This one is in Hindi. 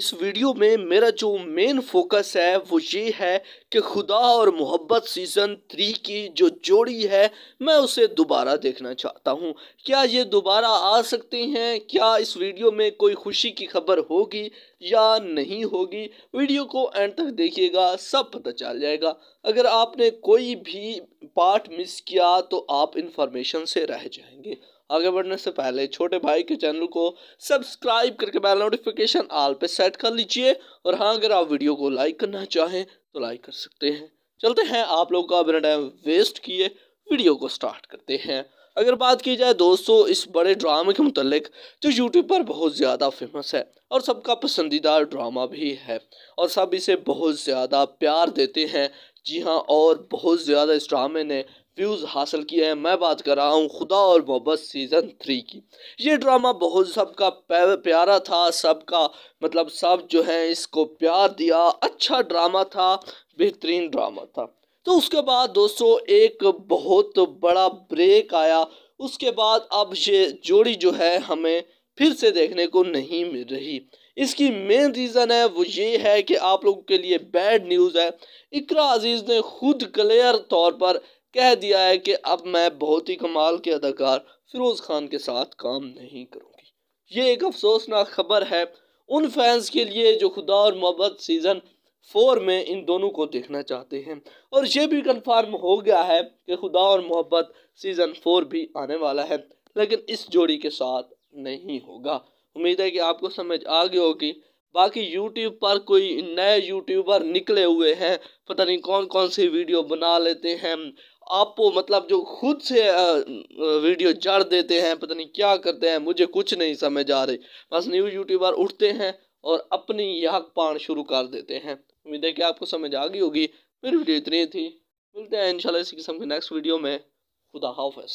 इस वीडियो में मेरा जो मेन फोकस है वो ये है कि खुदा और मोहब्बत सीज़न थ्री की जो जोड़ी है मैं उसे दोबारा देखना चाहता हूँ क्या ये दोबारा आ सकते हैं क्या इस वीडियो में कोई खुशी की खबर होगी या नहीं होगी वीडियो को एंड तक देखिएगा सब पता चल जाएगा अगर आपने कोई भी पार्ट मिस किया तो आप इन्फॉर्मेशन से रह जाएंगे आगे बढ़ने से पहले छोटे भाई के चैनल को सब्सक्राइब करके बेल नोटिफिकेशन आल पे सेट कर लीजिए और हाँ अगर आप वीडियो को लाइक करना चाहें तो लाइक कर सकते हैं चलते हैं आप लोग का बिना टाइम वेस्ट किए वीडियो को स्टार्ट करते हैं अगर बात की जाए दोस्तों इस बड़े ड्रामे के मतलब जो यूट्यूब पर बहुत ज़्यादा फेमस है और सबका पसंदीदा ड्रामा भी है और सब इसे बहुत ज़्यादा प्यार देते हैं जी हाँ और बहुत ज़्यादा ड्रामे ने व्यूज़ हासिल किए हैं मैं बात कर रहा हूँ खुदा और मोहब्बत सीज़न थ्री की ये ड्रामा बहुत सबका प्यारा था सबका मतलब सब जो है इसको प्यार दिया अच्छा ड्रामा था बेहतरीन ड्रामा था तो उसके बाद दोस्तों एक बहुत बड़ा ब्रेक आया उसके बाद अब ये जोड़ी जो है हमें फिर से देखने को नहीं मिल रही इसकी मेन रीज़न है वो ये है कि आप लोगों के लिए बैड न्यूज़ है इकरा अजीज़ ने खुद क्लियर तौर पर कह दिया है कि अब मैं बहुत ही कमाल के अदाकार फिरोज़ खान के साथ काम नहीं करूँगी ये एक अफसोसनाक खबर है उन फैंस के लिए जो खुदा और मोहब्बत सीज़न फोर में इन दोनों को देखना चाहते हैं और ये भी कन्फर्म हो गया है कि खुदा और मोहब्बत सीज़न फोर भी आने वाला है लेकिन इस जोड़ी के साथ नहीं होगा उम्मीद है कि आपको समझ आ गई होगी बाकी यूट्यूब पर कोई नए यूट्यूबर निकले हुए हैं पता नहीं कौन कौन सी वीडियो बना लेते हैं आपको मतलब जो खुद से वीडियो जड़ देते हैं पता नहीं क्या करते हैं मुझे कुछ नहीं समझ आ रही बस न्यू यूट्यूबर उठते हैं और अपनी यह पान शुरू कर देते हैं उम्मीद है कि आपको समझ आ गई होगी मेरी वीडियो इतनी थी मिलते हैं इंशाल्लाह इसी किस्म के नेक्स्ट वीडियो में खुदा हाफ